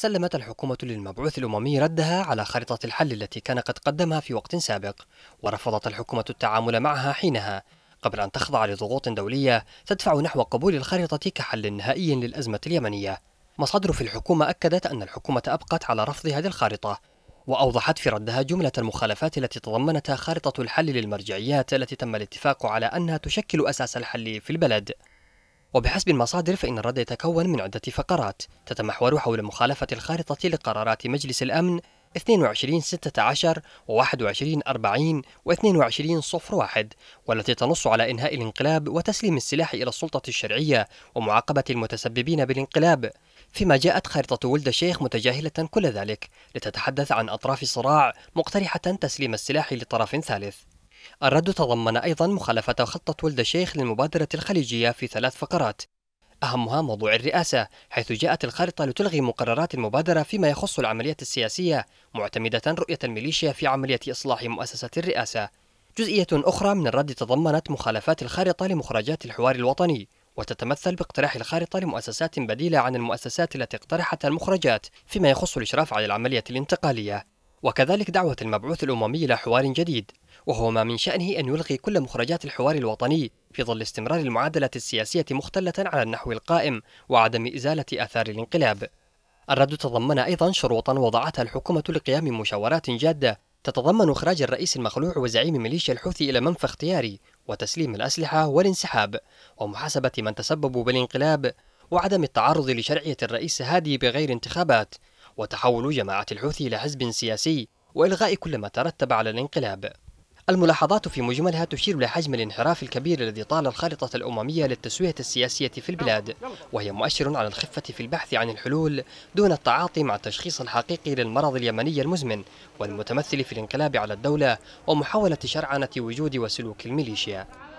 سلمت الحكومة للمبعوث الأممي ردها على خريطة الحل التي كان قد قدمها في وقت سابق ورفضت الحكومة التعامل معها حينها قبل أن تخضع لضغوط دولية تدفع نحو قبول الخريطة كحل نهائي للأزمة اليمنية مصادر في الحكومة أكدت أن الحكومة أبقت على رفض هذه الخارطة وأوضحت في ردها جملة المخالفات التي تضمنتها خارطة الحل للمرجعيات التي تم الاتفاق على أنها تشكل أساس الحل في البلد وبحسب المصادر فإن الرد يتكون من عدة فقرات تتمحور حول مخالفة الخارطة لقرارات مجلس الأمن 22 16 و 21 40 و 22 صفر والتي تنص على إنهاء الانقلاب وتسليم السلاح إلى السلطة الشرعية ومعاقبة المتسببين بالانقلاب فيما جاءت خارطة ولد الشيخ متجاهلة كل ذلك لتتحدث عن أطراف صراع مقترحة تسليم السلاح لطرف ثالث الرد تضمن أيضا مخالفة خطة ولد الشيخ للمبادرة الخليجية في ثلاث فقرات أهمها موضوع الرئاسة حيث جاءت الخارطة لتلغي مقررات المبادرة فيما يخص العملية السياسية معتمدة رؤية الميليشيا في عملية إصلاح مؤسسة الرئاسة جزئية أخرى من الرد تضمنت مخالفات الخارطة لمخرجات الحوار الوطني وتتمثل باقتراح الخارطة لمؤسسات بديلة عن المؤسسات التي اقترحت المخرجات فيما يخص الإشراف على العملية الانتقالية وكذلك دعوة المبعوث الأممي إلى حوار جديد وهو ما من شأنه أن يلغي كل مخرجات الحوار الوطني في ظل استمرار المعادلة السياسية مختلة على النحو القائم وعدم إزالة آثار الانقلاب الرد تضمن أيضا شروطا وضعتها الحكومة لقيام مشاورات جادة تتضمن إخراج الرئيس المخلوع وزعيم ميليشيا الحوثي إلى منفى اختياري وتسليم الأسلحة والانسحاب ومحاسبة من تسببوا بالانقلاب وعدم التعرض لشرعية الرئيس هادي بغير انتخابات وتحول جماعة الحوثي إلى حزب سياسي وإلغاء كل ما ترتب على الانقلاب الملاحظات في مجملها تشير إلى حجم الانحراف الكبير الذي طال الخارطة الأممية للتسوية السياسية في البلاد وهي مؤشر على الخفة في البحث عن الحلول دون التعاطي مع التشخيص الحقيقي للمرض اليمني المزمن والمتمثل في الانقلاب على الدولة ومحاولة شرعنة وجود وسلوك الميليشيا